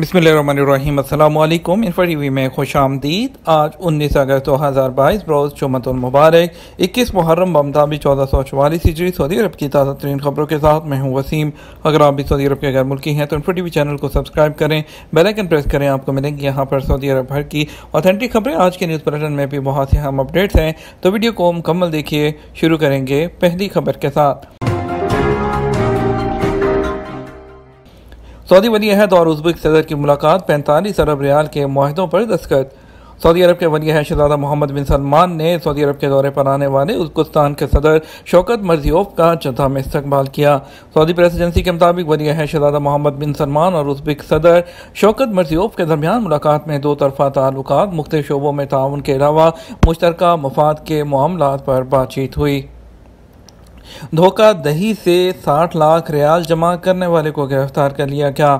बसमीम अल्लाम T V में खुश आमदीद आज उन्नीस अगस्त दो हज़ार बाईस बरोज़ मुबारक इक्कीस मुहर्रम बमताबी चौदह सौ चवालीस हिजरी सऊदी अरब की ताज़ा तरीन खबरों के साथ मैं हूँ वसीम अगर आप भी सऊदी अरब के गैर मुल्की हैं तो इन्फा टी वी चैनल को सब्सक्राइब करें बेलाइकन प्रेस करें आपको मिलेंगी यहाँ पर सऊदी अरब भर की ऑथेंटिक खबरें आज के न्यूज़ बुलेटिन में भी बहुत से अहम अपडेट्स हैं तो वीडियो को मुकम्मल देखिए शुरू करेंगे पहली खबर के साथ सऊदी वली अहद और उजबिक सदर की मुलाकात पैंतालीस अरब रियाल के माहदों पर दस्खत सऊदी अरब के वली अहद शहजादा मोहम्मद बिन सलमान ने सऊदी अरब के दौरे पर आने वाले उज्बकिस्तान के सदर शौकत मर्जियोफ का जदा में इस्तकबाल किया सऊदी प्रेस एजेंसी के मुताबिक वली अहद शहजादा मोहम्मद बिन सलमान और उजबिक सदर शौकत मर्जियोफ के दरमियान मुलाकात में दो तरफा ताल्लुक मुख्त शोबों में ताउन के अलावा मुश्तरक मफाद के मामला पर बातचीत हुई धोखा दही से 60 लाख रियाल जमा करने वाले को गिरफ्तार कर लिया गया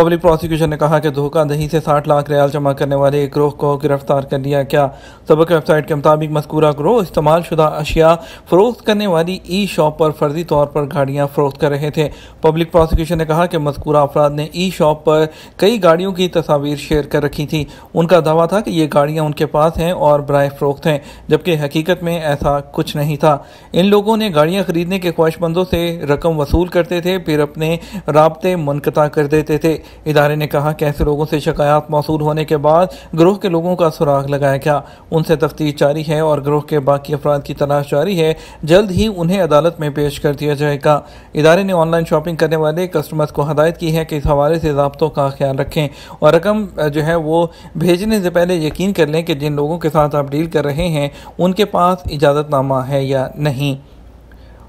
पब्लिक प्रोसिक्यूशन ने कहा कि धोखाधही से 60 लाख रियाल जमा करने वाले एक ग्रोह को गिरफ्तार कर लिया गया सबक वेबसाइट के मुताबिक मस्कूरा ग्रोह इस्तेमाल शुदा अशिया फरोख्त करने वाली ई शॉप पर फर्जी तौर पर गाड़ियाँ फरोख्त कर रहे थे पब्लिक प्रोसिक्यूशन ने कहा कि मस्कूरा अफराद ने ई शॉप पर कई गाड़ियों की तस्वीर शेयर कर रखी थी उनका दावा था कि ये गाड़ियाँ उनके पास हैं और बरए फरोख्त हैं जबकि हकीकत में ऐसा कुछ नहीं था इन लोगों ने गाड़ियाँ खरीदने के ख्वाहिशमंदों से रकम वसूल करते थे फिर अपने रबते मुनकता कर देते थे इदारे ने कहा कि ऐसे लोगों से शिकायत मौसू होने के बाद ग्रोह के लोगों का सुराग लगाया गया उनसे तफ्तीश जारी है और ग्रोह के बाकी अफराद की तलाश जारी है जल्द ही उन्हें अदालत में पेश कर दिया जाएगा इदारे ने ऑनलाइन शॉपिंग करने वाले कस्टमर्स को हदायत की है कि इस हवाले से जबतों का ख्याल रखें और रकम जो है वो भेजने से पहले यकीन कर लें कि जिन लोगों के साथ आप डील कर रहे हैं उनके पास इजाज़तनामा है या नहीं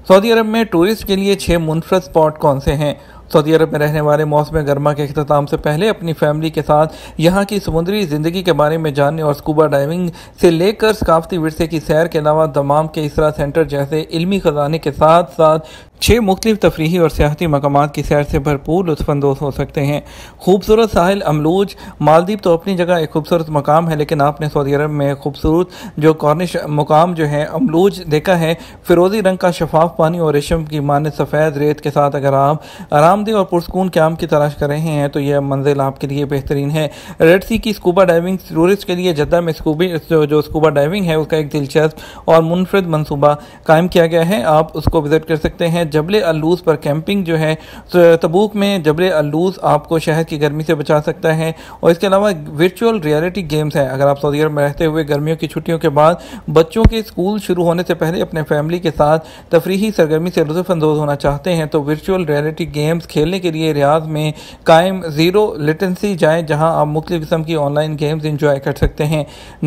सऊदी अरब में टूरिस्ट के लिए छः मुनफरद स्पॉट कौन से हैं सऊदी अरब में रहने वाले मौसम गर्मा के अख्ताम से पहले अपनी फैमिली के साथ यहाँ की समुद्री ज़िंदगी के बारे में जानने और स्कूबा डाइविंग से लेकर सकाफती वरसे की सैर के अलावा दमाम के इसरा सेंटर जैसे इलमी खजाने के साथ साथ छः मुख्तलिफ तफरी और सियाती मकाम की सैर से भरपूर लुफानंदोज हो सकते हैं खूबसूरत साहिल अमलूज मालदीप तो अपनी जगह एक खूबसूरत मकाम है लेकिन आपने सऊदी अरब में खूबसूरत जो कॉर्निश मकाम जो है अमलूज देखा है फिरोजी रंग का शफाफ पानी और रेशम की मान सफ़ेद रेत के साथ अगर आप आरामदेह और पुरस्कून क्याम की तलाश कर रहे हैं तो यह मंजिल आपके लिए बेहतरीन है रेड सी की स्कूबा डाइविंग टूरिस्ट के लिए जद्दा में स्कूबी जो स्कूबा डाइविंग है उसका एक दिलचस्प और मुनफरद मनसूबा कायम किया गया है आप उसको विज़िट कर सकते हैं जबल अलूस पर कैंपिंग जो है तो, तबूक में जबल अलूस आपको शहर की गर्मी से बचा सकता है और इसके अलावा वर्चुअल रियलिटी गेम्स हैं अगर आप सऊदी अरब में रहते हुए गर्मियों की छुट्टियों के बाद बच्चों के स्कूल शुरू होने से पहले अपने फैमिली के साथ तफरी सरगर्मी से लुफानंदोज होना चाहते हैं तो वर्चुअल रियलिटी गेम्स खेलने के लिए रियाज में कायम ज़ीरो लिटेंसी जाएँ जहाँ आप मुख्तु किस्म की ऑनलाइन गेम्स इंजॉय कर सकते हैं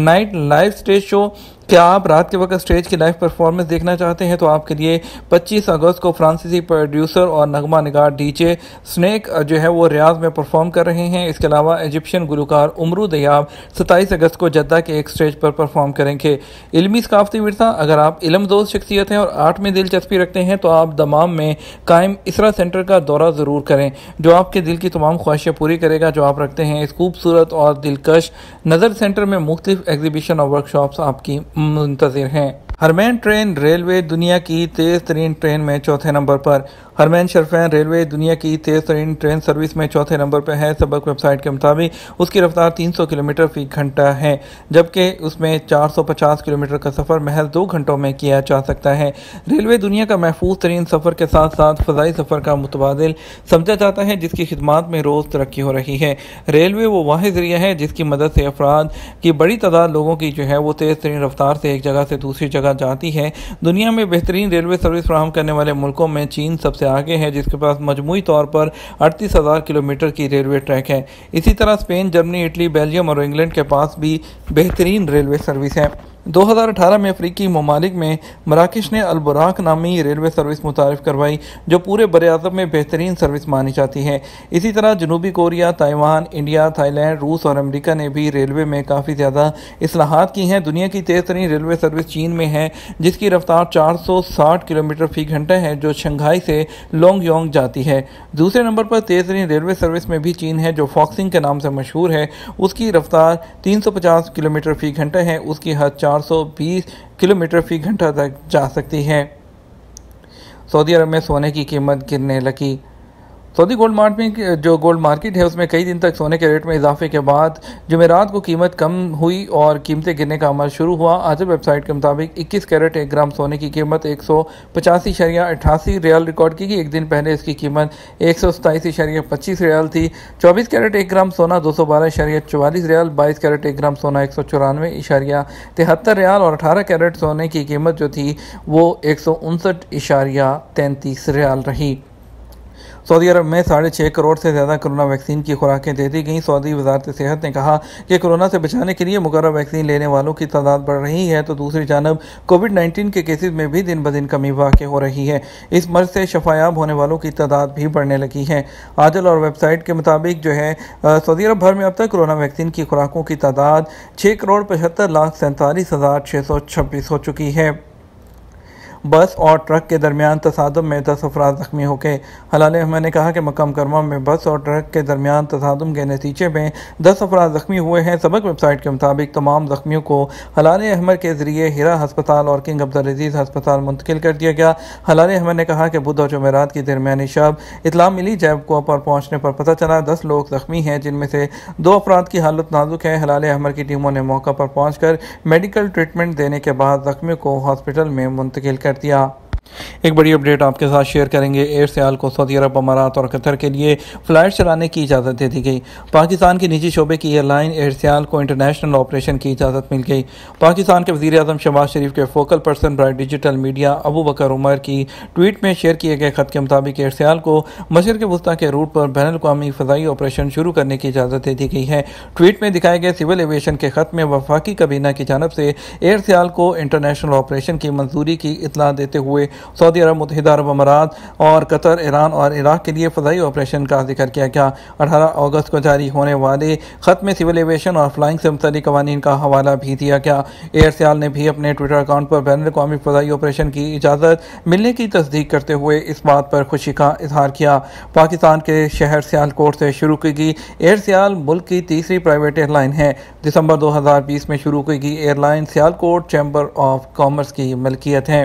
नाइट लाइफ स्टेज शो क्या आप रात के वक्त स्टेज की लाइव परफॉर्मेंस देखना चाहते हैं तो आपके लिए 25 अगस्त को फ्रांसीसी प्रोड्यूसर और नगमा निगार डीजे स्नेक जो है वो रियाज में परफॉर्म कर रहे हैं इसके अलावा इजिप्शियन गुलकार उमरू दयाब 27 अगस्त को जद्दा के एक स्टेज पर परफॉर्म करेंगे इलमी सकाफती विरसा अगर आप दोस्त शख्सियत हैं और आर्ट में दिलचस्पी रखते हैं तो आप दमाम में कायम इसरा सेंटर का दौरा ज़रूर करें जो आपके दिल की तमाम ख्वाहिशें पूरी करेगा जो आप रखते हैं इस खूबसूरत और दिलकश नज़र सेंटर में मुख्तफ एग्जीबिशन और वर्कशॉप्स आपकी मुंतज़र हैं हरमैन ट्रेन रेलवे दुनिया की तेज तरीन ट्रेन में चौथे नंबर पर हरमैन शरफैन रेलवे दुनिया की तेज तरीन ट्रेन सर्विस में चौथे नंबर पर है सबक वेबसाइट के मुताबिक उसकी रफ्तार 300 किलोमीटर फी घंटा है जबकि उसमें 450 किलोमीटर का सफ़र महज दो घंटों में किया जा सकता है रेलवे दुनिया का महफूज तरीन सफ़र के साथ साथ फ़जाई सफ़र का मुतबादल समझा जाता है जिसकी खदमात में रोज़ तरक्की हो रही है रेलवे वो वाहि जरिया है जिसकी मदद से अफराद की बड़ी तादाद लोगों की जो है वो तेज़ तरीन रफ्तार से एक जगह से दूसरी जगह जगह जाती है दुनिया में बेहतरीन रेलवे सर्विस फ्राहम करने वाले मुल्कों में चीन सबसे आगे है जिसके पास मजमू तौर पर अड़तीस हज़ार किलोमीटर की रेलवे ट्रैक है इसी तरह स्पेन जर्मनी इटली बेल्जियम और इंग्लैंड के पास भी बेहतरीन रेलवे सर्विस है 2018 में अफ्रीकी ममालिक में मराकश ने अलबराक नामी रेलवे सर्विस मुतारफ करवाई जो पूरे बर अजम में बेहतरीन सर्विस मानी जाती है इसी तरह जनूबी कोरिया ताइवान इंडिया थाईलैंड रूस और अमरीका ने भी रेलवे में काफ़ी ज़्यादा असलाहत की हैं दुनिया की तेज़ तरीन रेलवे सर्विस चीन में है जिसकी रफ्तार चार सौ साठ किलोमीटर फ़ी घंटा है जो शंघाई से लोंग योंग जाती है दूसरे नंबर पर तेज़ तरीन रेलवे सर्विस में भी चीन है जो फॉक्सिंग के नाम से मशहूर है उसकी रफ्तार तीन सौ पचास किलोमीटर फ़ी घंटा है उसकी हद चार 420 किलोमीटर फी घंटा तक जा सकती है सऊदी अरब में सोने की कीमत गिरने लगी सऊदी गोल्ड मार्ट में जो गोल्ड मार्केट है उसमें कई दिन तक सोने के रेट में इजाफे के बाद जुमेरात को कीमत कम हुई और कीमतें गिरने का अमल शुरू हुआ आज वेबसाइट के मुताबिक 21 कैरेट एक ग्राम सोने की कीमत एक सौ पचासी शरिया अट्ठासी रियाल रिकॉर्ड की गई एक दिन पहले इसकी कीमत एक सौ सताईस शरिया पच्चीस रियाल थी चौबीस कैरेट एक ग्राम सोना दो सौ बारह शरिया चवालीस रियाल बाईस कैरेट एक ग्राम सोना एक सौ चौरानवे इशारिया तिहत्तर रियाल और अठारह कैरेट सोने की कीमत जो थी वो एक सौ उनसठ इशारिया तैंतीस रियाल रही सऊदी अरब में साढ़े छः करोड़ से ज़्यादा कोरोना वैक्सीन की खुराकें दे दी गई सऊदी वजारत सेहत ने कहा कि कोरोना से बचाने के लिए मुकर वैक्सीन लेने वालों की तादाद बढ़ रही है तो दूसरी जानब कोविड नाइन्टीन के केसेज में भी दिन ब दिन कमी वाक़ हो रही है इस मर्ज से शफायाब होने वालों की तादाद भी बढ़ने लगी है आदल और वेबसाइट के मुताबिक जो है सऊदी अरब भर में अब तक कोरोना वैक्सीन की खुराकों की तादाद छः करोड़ पचहत्तर लाख सैंतालीस हज़ार छः सौ छब्बीस हो चुकी है बस और ट्रक के दरमियान तसादम में दस अफराद ज़ख्मी हो गए हलाल अहमद ने कहा कि मकम कर्मा में बस और ट्रक के दरमियान तसादम के नतीजे में दस अफराद ज़ख्मी हुए हैं सबक वेबसाइट के मुताबिक तमाम ज़ख्मियों को हलाल अहमद के ज़रिए हिरा हस्पताल और किंग अब्दुल अजीज़ हस्पताल मुंतकिल कर दिया गया हलाल अहमद ने कहा कि बुध और जमेरात की दरमियानी शब इतला मिली जैब को पर पहुँचने पर पता चला दस लोग ज़ख्मी हैं जिनमें से दो अफराद की हालत नाजुक है हलाल अहमद की टीमों ने मौका पर पहुँच मेडिकल ट्रीटमेंट देने के बाद ज़ख्मियों को हॉस्पिटल में मुंतकिल कर कर दिया एक बड़ी अपडेट आपके साथ शेयर करेंगे एयर सयाल को सऊदी अरब अमारात और कतर के लिए फ्लाइट चलाने की इजाज़त दे दी गई पाकिस्तान के निजी शोबे की एयरलाइन एयर सयाल को इंटरनेशनल ऑपरेशन की इजाज़त मिल गई पाकिस्तान के वजी अजम शहबाज शरीफ के फोकल पर्सन ब्राइट डिजिटल मीडिया अबू बकर उमर की ट्वीट में शेयर किए गए खत के मुताबिक एयर सयाल को मशर के वस्ती के रूट पर बैन अवी फ़जाई ऑपरेशन शुरू करने की इजाज़त दे दी गई है ट्वीट में दिखाए गए सिविल एविएशन के खत में वफाकी कबीना की जानब से एयर सयाल को इंटरनेशनल ऑपरेशन की मंजूरी की इतला देते हुए सऊदी अरब मतहद अरब अमारात और कतर ईरान और इराक़ के लिए फ़जाई ऑपरेशन का जिक्र किया गया अठारह अगस्त को जारी होने वाले ख़त में सिविल एविएशन और फ्लाइंग से मुतल कवानीन का हवाला भी दिया गया एयर सियाल ने भी अपने ट्विटर अकाउंट पर बैन अवी फ़जाई ऑपरेशन की इजाज़त मिलने की तस्दीक करते हुए इस बात पर खुशी का इजहार किया पाकिस्तान के शहर सियालकोट से शुरू की गई एयर सियाल मुल्क की तीसरी प्राइवेट एयरलाइन है दिसंबर दो हजार बीस में शुरू की गई airline Sialkot chamber of commerce की मलकियत है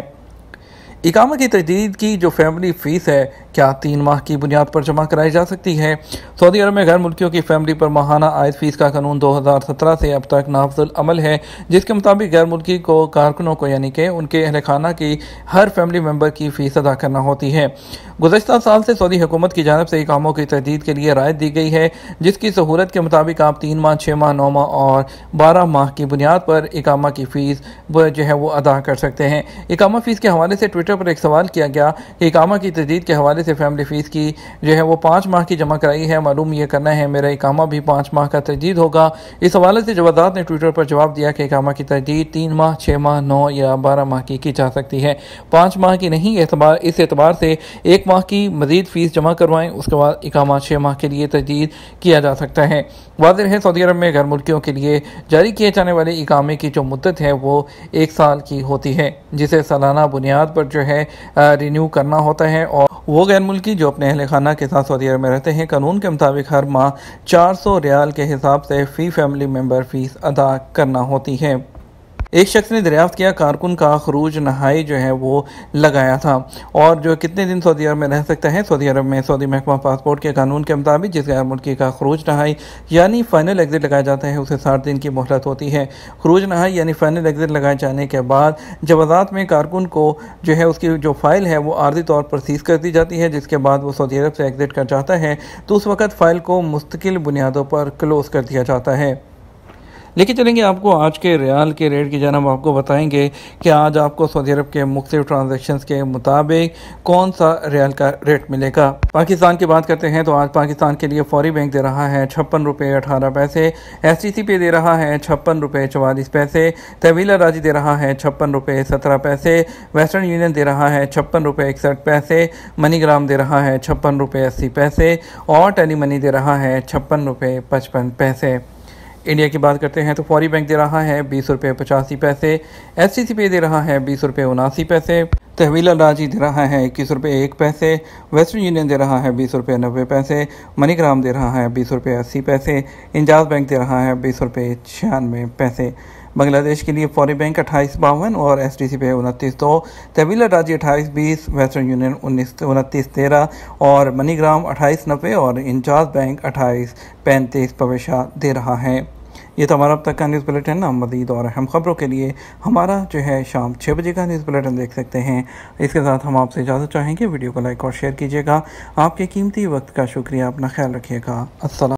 इकामा की तजदीद की जो फैमिली फ़ीस है क्या तीन माह की बुनियाद पर जमा कराई जा सकती है सऊदी अरब में गैर मुल्कियों की फैमिली पर माहाना आयद फीस का कानून 2017 से अब तक नाफजुल अमल है जिसके मुताबिक गैर मुल्की को कारकुनों को यानी कि उनके अहल खाना की हर फैमिली मेम्बर की फ़ीस अदा करना होती है गुजशत साल से सऊदी हुकूमत की जानब से इकामों की तहदीद के लिए राय दी गई है जिसकी सहूलत के मुताबिक आप तीन माह छः माह नौ माह और बारह माह की बुनियाद पर इकामा की फ़ीस जो है वो अदा कर सकते हैं इकामा फ़ीस के हवाले से ट्विटर पर एक सवाल किया गया कि इकामा की तजदीद के हवाले से फैमिली फ़ीस की जो है वो पाँच माह की जमा कराई है मालूम यह करना है मेरा इकामा भी पाँच माह का तरदीद होगा इस हवाले से जवादात ने ट्विटर पर जवाब दिया कि इकामा की तरदीद तीन माह छः माह नौ या बारह माह की की जा सकती है पाँच माह की नहीं इस एतबार से एक माह की मजीद फीस जमा करवाएं उसके बाद इकामा छः माह के लिए तजदीद किया जा सकता है वाजह है सऊदी अरब में गैर मुल्कियों के लिए जारी किए जाने वाले इकामे की जो मुद्दत है वो एक साल की होती है जिसे सालाना बुनियाद पर जो है रिन्यू करना होता है और वो गैर मुल्की जो अपने अहल खाना के साथ सऊदी अरब में रहते हैं कानून के मुताबिक हर माह चार सौ रियाल के हिसाब से फ़ी फैमिली मेम्बर फीस अदा करना होती है एक शख्स ने दरियाफ्त किया कारकुन का खरूज नहाई जो है वो लगाया था और जो कितने दिन सऊदी अरब में रह सकता है सऊदी अरब में सऊदी महकमा पासपोर्ट के कानून के मुताबिक जिस गैर मुल्की का खरूज नहाई यानी फाइनल एग्जिट लगाया जाता है उसे साठ दिन की मोहलत होती है खरूज नहाई यानी फाइनल एग्जिट लगाए जाने के बाद जवाजात में कारकुन को जो है उसकी जो फाइल है वो आर्जी तौर पर सीज कर दी जाती है जिसके बाद वो सऊदी अरब से एग्जिट कर जाता है तो उस वक्त फाइल को मुस्तकिल बुनियादों पर क्लोज कर दिया जाता है लेके चलेंगे आपको आज के रियाल के रेट की जानब आपको बताएंगे कि आज आपको सऊदी अरब के मुख्तु ट्रांजेक्शन के मुताबिक कौन सा रियाल का रेट मिलेगा पाकिस्तान की बात करते हैं तो आज पाकिस्तान के लिए फौरी बैंक दे रहा है छप्पन रुपये अठारह पैसे एस टी सी पे दे रहा है छप्पन रुपये चवालीस पैसे तवीला राजी दे रहा है छप्पन रुपये सत्रह पैसे वेस्टर्न यूनियन दे रहा है छप्पन रुपये इकसठ पैसे मनीग्राम दे रहा है छप्पन रुपये अस्सी पैसे और टेली मनी दे रहा है छप्पन रुपये पचपन पैसे इंडिया की बात करते हैं तो फौरी बैंक दे रहा है बीस रुपये पचासी पैसे एस टी सी पे दे रहा है बीस रुपये उनासी पैसे तहवील अंदाजी दे रहा है इक्कीस रुपये एक पैसे वेस्टर्न यूनियन दे रहा है बीस रुपये नब्बे पैसे मनीग्राम दे रहा है बीस रुपये अस्सी पैसे इंजाज बैंक दे रहा है बीस रुपये छियानवे पैसे बांग्लादेश के लिए फौरी बैंक अट्ठाईस बावन और एस डी सी पे उनतीस दो तवीला राज्य अट्ठाईस बीस वेस्टर्न यूनियन उन्नीस उनतीस तेरह और मनीग्राम अट्ठाईस नब्बे और इंजाज बैंक अट्ठाईस पैंतीस पवेशा दे रहा है ये तो हमारा अब तक का न्यूज़ बुलेटिन हम मजीद और अहम खबरों के लिए हमारा जो है शाम छः बजे का न्यूज़ बुलेटिन देख सकते हैं इसके साथ हम आपसे इजाज़त चाहेंगे वीडियो को लाइक और शेयर कीजिएगा आपके कीमती वक्त का शुक्रिया अपना ख्याल रखिएगा असल